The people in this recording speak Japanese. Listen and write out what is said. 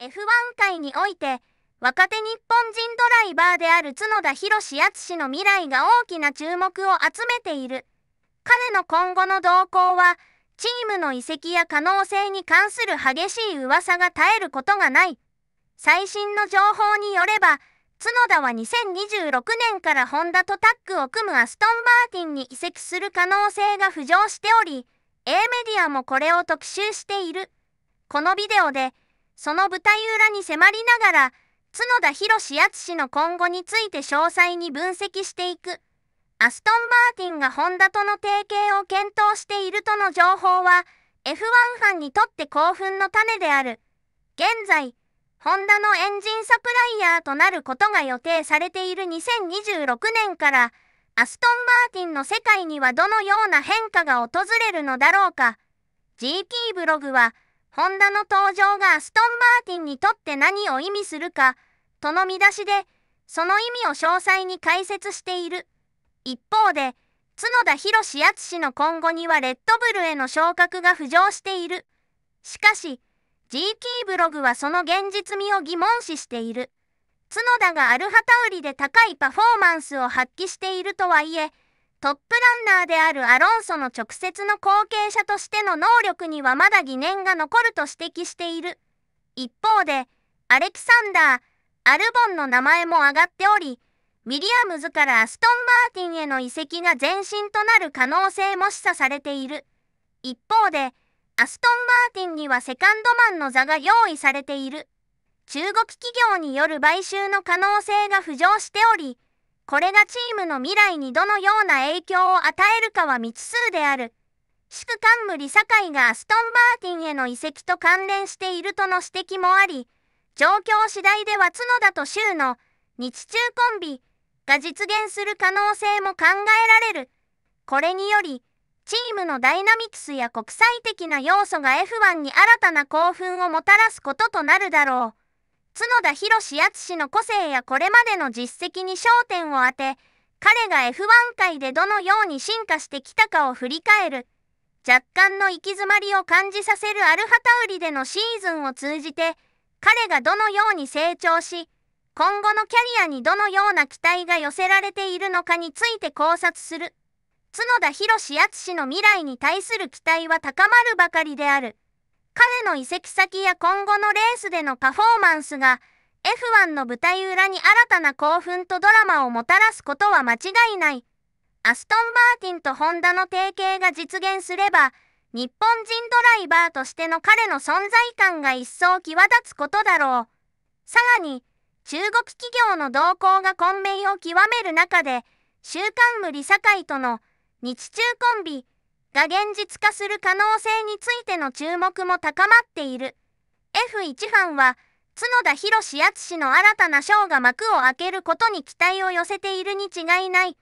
F1 界において若手日本人ドライバーである角田博史氏の未来が大きな注目を集めている彼の今後の動向はチームの移籍や可能性に関する激しい噂が絶えることがない最新の情報によれば角田は2026年からホンダとタッグを組むアストンマーティンに移籍する可能性が浮上しており A メディアもこれを特集しているこのビデオでその舞台裏に迫りながら、角田博史淳の今後について詳細に分析していく。アストン・マーティンがホンダとの提携を検討しているとの情報は、F1 ファンにとって興奮の種である。現在、ホンダのエンジンサプライヤーとなることが予定されている2026年から、アストン・マーティンの世界にはどのような変化が訪れるのだろうか。GT ブログは、ホンダの登場がアストン・マーティンにとって何を意味するか、との見出しで、その意味を詳細に解説している。一方で、角田博史氏の今後にはレッドブルへの昇格が浮上している。しかし、GT ブログはその現実味を疑問視している。角田がアルハタウリで高いパフォーマンスを発揮しているとはいえ、トップランナーであるアロンソの直接の後継者としての能力にはまだ疑念が残ると指摘している。一方で、アレキサンダー、アルボンの名前も挙がっており、ウィリアムズからアストン・マーティンへの移籍が前進となる可能性も示唆されている。一方で、アストン・マーティンにはセカンドマンの座が用意されている。中国企業による買収の可能性が浮上しており、これがチームの未来にどのような影響を与えるかは未知数である。祝冠酒井がアストン・マーティンへの移籍と関連しているとの指摘もあり、状況次第では角田と州の日中コンビが実現する可能性も考えられる。これにより、チームのダイナミクスや国際的な要素が F1 に新たな興奮をもたらすこととなるだろう。角田博史氏の個性やこれまでの実績に焦点を当て、彼が F1 界でどのように進化してきたかを振り返る。若干の行き詰まりを感じさせるアルハタウリでのシーズンを通じて、彼がどのように成長し、今後のキャリアにどのような期待が寄せられているのかについて考察する。角田博史氏の未来に対する期待は高まるばかりである。彼の移籍先や今後のレースでのパフォーマンスが F1 の舞台裏に新たな興奮とドラマをもたらすことは間違いない。アストン・マーティンとホンダの提携が実現すれば、日本人ドライバーとしての彼の存在感が一層際立つことだろう。さらに、中国企業の動向が混迷を極める中で、週刊無理堺との日中コンビ、が現実化する可能性についての注目も高まっている F1 ファンは角田博史氏の新たな賞が幕を開けることに期待を寄せているに違いない。